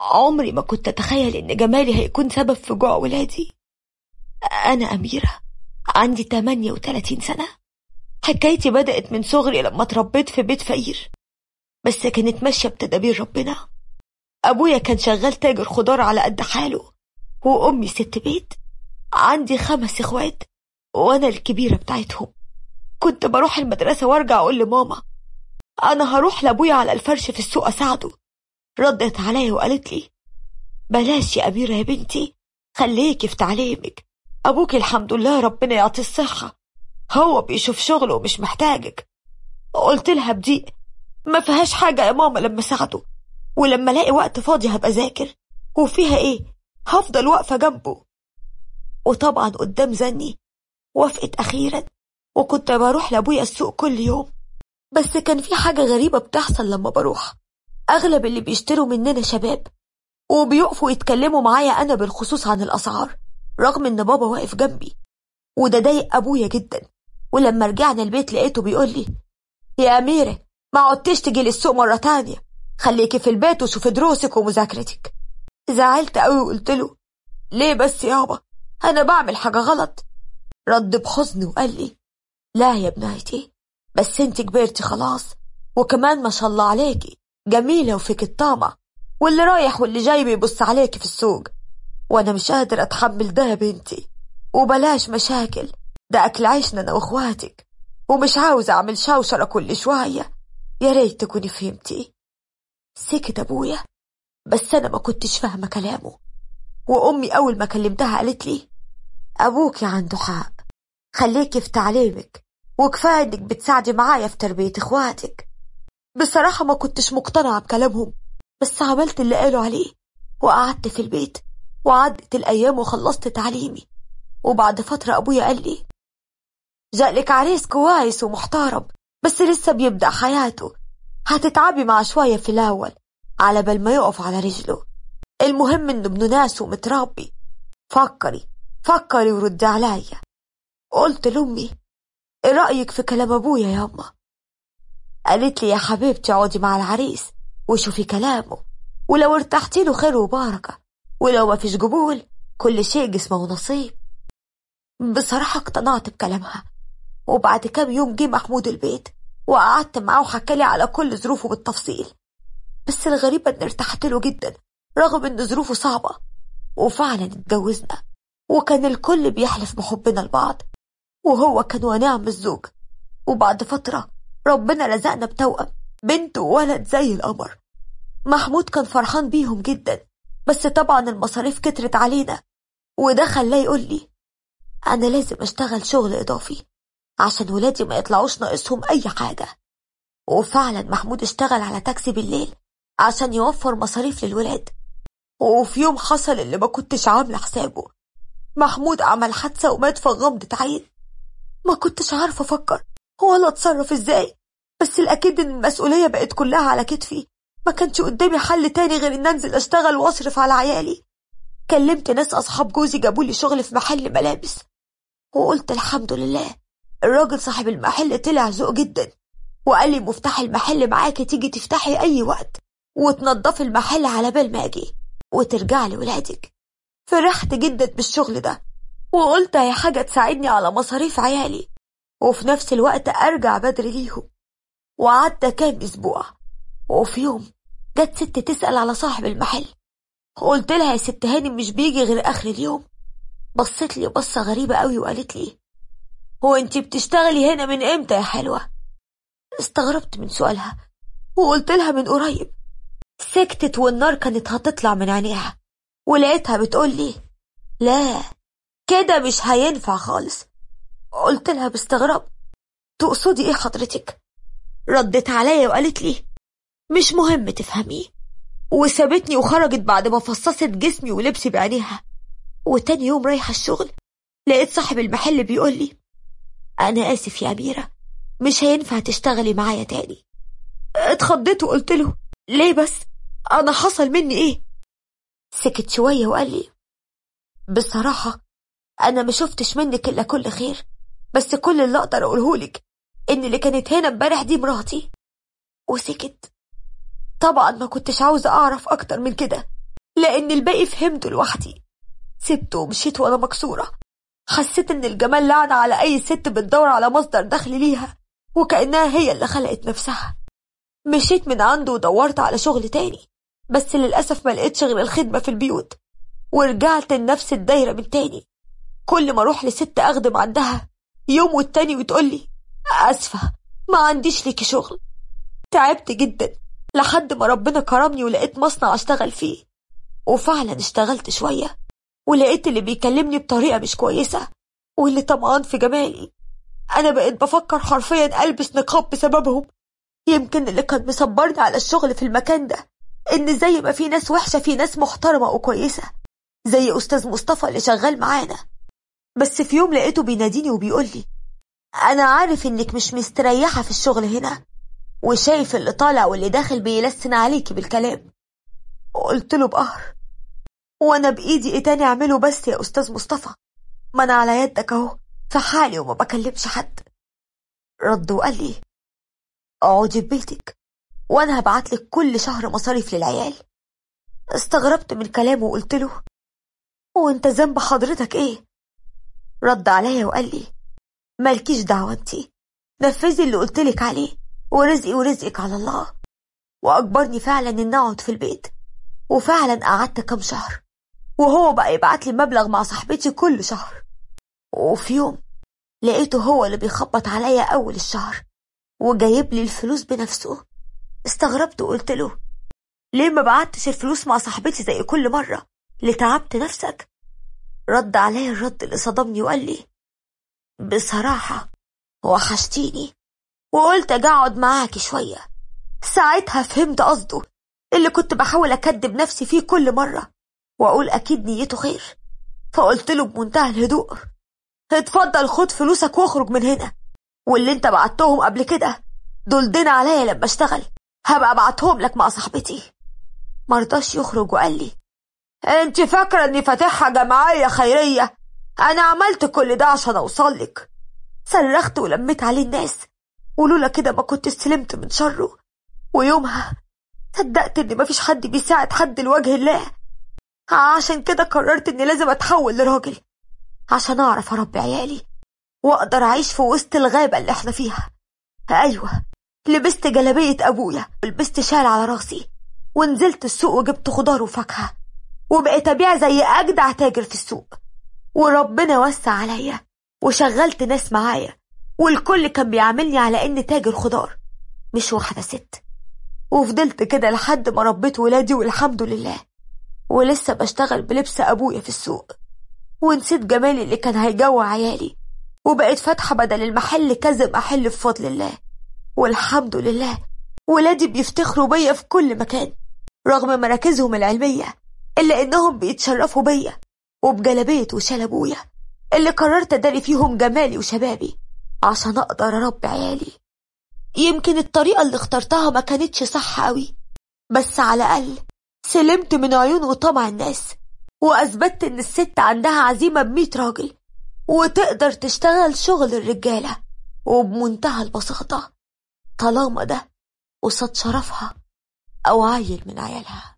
عمري ما كنت أتخيل إن جمالي هيكون سبب في جوع ولادي أنا أميرة عندي 38 سنة حكايتي بدأت من صغري لما اتربيت في بيت فقير بس كانت ماشية بتدابير ربنا أبويا كان شغال تاجر خضار على قد حاله وأمي ست بيت عندي خمس إخوات وأنا الكبيرة بتاعتهم كنت بروح المدرسة وارجع أقول لماما أنا هروح لأبويا على الفرش في السوق أساعده ردت عليا وقالت لي بلاش يا أميرة يا بنتي خليكي في تعليمك أبوك الحمد لله ربنا يعطيه الصحة هو بيشوف شغله ومش محتاجك قلت لها بضيق ما فيهاش حاجة يا ماما لما ساعده ولما الاقي وقت فاضي هبقى ذاكر وفيها ايه هفضل واقفة جنبه وطبعا قدام زني وافقت أخيرا وكنت بروح لأبويا السوق كل يوم بس كان في حاجة غريبة بتحصل لما بروح أغلب اللي بيشتروا مننا شباب وبيقفوا يتكلموا معايا أنا بالخصوص عن الأسعار رغم إن بابا واقف جنبي وده ضايق أبويا جدا ولما رجعنا البيت لقيته بيقول لي يا أميرة ما عدتش تجي للسوق مرة تانية خليكي في البيت وشوفي دروسك ومذاكرتك زعلت أوي وقلت له ليه بس يابا أنا بعمل حاجة غلط رد بحزن وقال لي لا يا بنايتي بس انت كبرتي خلاص وكمان ما شاء الله عليكي جميلة وفيك الطامة واللي رايح واللي جاي بيبص عليك في السوق وأنا مش قادر أتحمل ده يا بنتي وبلاش مشاكل ده أكل عيشنا أنا وإخواتك ومش عاوز أعمل شوشرة كل شوية يا ريت تكوني فهمتي سكت أبويا بس أنا ما كنتش فاهمة كلامه وأمي أول ما كلمتها قالت لي أبوكي عنده حق خليكي في تعليمك وكفاية إنك بتساعدي معايا في تربية إخواتك بصراحة ما كنتش مقتنعة بكلامهم بس عملت اللي قالوا عليه وقعدت في البيت وعدت الأيام وخلصت تعليمي وبعد فترة أبويا قال لي جالك عريس كويس ومحترم بس لسه بيبدأ حياته هتتعبي معاه شوية في الأول على بال ما يقف على رجله المهم إنه ابن ناس ومتربي فكري فكري وردي عليا قلت لأمي ايه رأيك في كلام أبويا يا أمه قالت لي يا حبيبتي اقعدي مع العريس وشوفي كلامه ولو ارتحتي له خير وبركة ولو ما فيش قبول كل شيء جسمه ونصيب بصراحة اقتنعت بكلامها وبعد كام يوم جه محمود البيت وقعدت معاه وحكالي على كل ظروفه بالتفصيل بس الغريبة ان ارتحت له جدا رغم ان ظروفه صعبة وفعلا اتجوزنا وكان الكل بيحلف بحبنا لبعض وهو كان ونعم الزوج وبعد فترة ربنا لزقنا بتوأم بنت وولد زي القمر محمود كان فرحان بيهم جدا بس طبعا المصاريف كترت علينا وده خلاه يقول لي أنا لازم أشتغل شغل إضافي عشان ولادي ما يطلعوش ناقصهم أي حاجة وفعلا محمود اشتغل على تاكسي بالليل عشان يوفر مصاريف للولاد وفي يوم حصل اللي ما كنتش عاملة حسابه محمود عمل حادثة ومات في غمضة عين ما كنتش عارفة أفكر ولا أتصرف إزاي بس الأكيد إن المسؤولية بقت كلها على كتفي ما كانش قدامي حل تاني غير إن أنزل أشتغل وأصرف على عيالي كلمت ناس أصحاب جوزي جابولي شغل في محل ملابس وقلت الحمد لله الراجل صاحب المحل طلع ذوق جدا وقال لي مفتاح المحل معاكي تيجي تفتحي أي وقت وتنضفي المحل على بال ما أجي وترجعي لولادك فرحت جدا بالشغل ده وقلت هي حاجة تساعدني على مصاريف عيالي وفي نفس الوقت أرجع بدري ليهم وقعدت كام أسبوع وفي يوم جت ست تسأل على صاحب المحل قلت لها يا ست هاني مش بيجي غير آخر اليوم بصت لي بصة غريبة قوي وقالت لي هو انت بتشتغلي هنا من امتى يا حلوة؟ استغربت من سؤالها وقلت لها من قريب سكتت والنار كانت هتطلع من عينيها ولقيتها بتقول لي لا كده مش هينفع خالص قلت لها باستغراب تقصدي ايه حضرتك ردت عليا وقالت لي مش مهم تفهميه وسابتني وخرجت بعد ما فصصت جسمي ولبسي بعينيها وتاني يوم رايحة الشغل لقيت صاحب المحل بيقول لي أنا آسف يا أميرة مش هينفع تشتغلي معايا تاني اتخضيت وقلت له ليه بس أنا حصل مني إيه سكت شوية وقال لي بصراحة أنا ما شفتش منك إلا كل خير بس كل اللي أقدر أقولهولك إن اللي كانت هنا امبارح دي مراتي وسكت طبعا ما كنتش عاوزة أعرف أكتر من كده لأن الباقي فهمته لوحدي سبته ومشيت وأنا مكسورة حسيت إن الجمال لعنة على أي ست بتدور على مصدر دخل ليها وكأنها هي اللي خلقت نفسها مشيت من عنده ودورت على شغل تاني بس للأسف ما لقيتش غير الخدمة في البيوت ورجعت لنفس الدايرة من تاني كل ما أروح لست أخدم عندها يوم والتاني وتقولي أسفة ما عنديش ليكي شغل تعبت جدا لحد ما ربنا كرمني ولقيت مصنع أشتغل فيه وفعلا اشتغلت شوية ولقيت اللي بيكلمني بطريقة مش كويسة واللي طمعان في جمالي أنا بقيت بفكر حرفيا ألبس نقاب بسببهم يمكن اللي كان مصبرني على الشغل في المكان ده إن زي ما في ناس وحشة في ناس محترمة وكويسة زي أستاذ مصطفى اللي شغال معانا بس في يوم لقيته بيناديني وبيقولي أنا عارف إنك مش مستريحة في الشغل هنا وشايف اللي طالع واللي داخل بيلسن عليكي بالكلام قلت له بقهر وأنا بإيدي إيه تاني أعمله بس يا أستاذ مصطفى ما أنا على يدك أهو في حالي وما بكلمش حد رد وقال لي اقعدي في بيتك وأنا هبعتلك كل شهر مصاريف للعيال استغربت من كلامه وقلت له وانت ذنب حضرتك ايه رد عليا وقال لي مالكيش دعوة انتي نفذي اللي قلتلك عليه ورزقي ورزقك على الله وأجبرني فعلا إن أقعد في البيت وفعلا قعدت كام شهر وهو بقى يبعتلي مبلغ مع صاحبتي كل شهر وفي يوم لقيته هو اللي بيخبط عليا أول الشهر وجايب لي الفلوس بنفسه استغربت وقلت له ليه ما بعتش الفلوس مع صاحبتي زي كل مرة لتعبت نفسك رد عليا الرد اللي صدمني وقال لي بصراحة وحشتيني وقلت أقعد معاكي شوية ساعتها فهمت قصده اللي كنت بحاول أكدب نفسي فيه كل مرة وأقول أكيد نيته خير فقلت له بمنتهى الهدوء اتفضل خد فلوسك واخرج من هنا واللي انت بعتهم قبل كده دول دين عليا لما اشتغل هبقى بعتهم لك مع صاحبتي مرضاش يخرج وقال لي انت فاكرة اني فاتحها جمعية خيرية أنا عملت كل ده عشان أوصلك صرخت ولميت عليه الناس ولولا كده ما كنت استلمت من شره ويومها صدقت إن مفيش حد بيساعد حد لوجه الله عشان كده قررت إني لازم أتحول لراجل عشان أعرف أربي عيالي وأقدر أعيش في وسط الغابة اللي إحنا فيها أيوة لبست جلابية أبويا ولبست شال على راسي ونزلت السوق وجبت خضار وفاكهة وبقيت أبيع زي أجدع تاجر في السوق وربنا وسع عليا وشغلت ناس معايا والكل كان بيعاملني على اني تاجر خضار مش واحدة ست وفضلت كده لحد ما ربيت ولادي والحمد لله ولسه بشتغل بلبس أبويا في السوق ونسيت جمالي اللي كان هيجوع عيالي وبقيت فاتحة بدل المحل كذا محل بفضل الله والحمد لله ولادي بيفتخروا بيا في كل مكان رغم مراكزهم العلمية إلا إنهم بيتشرفوا بيا وشال ابويا اللي قررت أداري فيهم جمالي وشبابي عشان أقدر أربي عيالي يمكن الطريقة اللي اخترتها ما كانتش صح أوي بس على الأقل سلمت من عيون وطمع الناس وأثبتت إن الست عندها عزيمة بميت راجل وتقدر تشتغل شغل الرجالة وبمنتهى البساطة طالما ده قصاد شرفها أو عيل من عيالها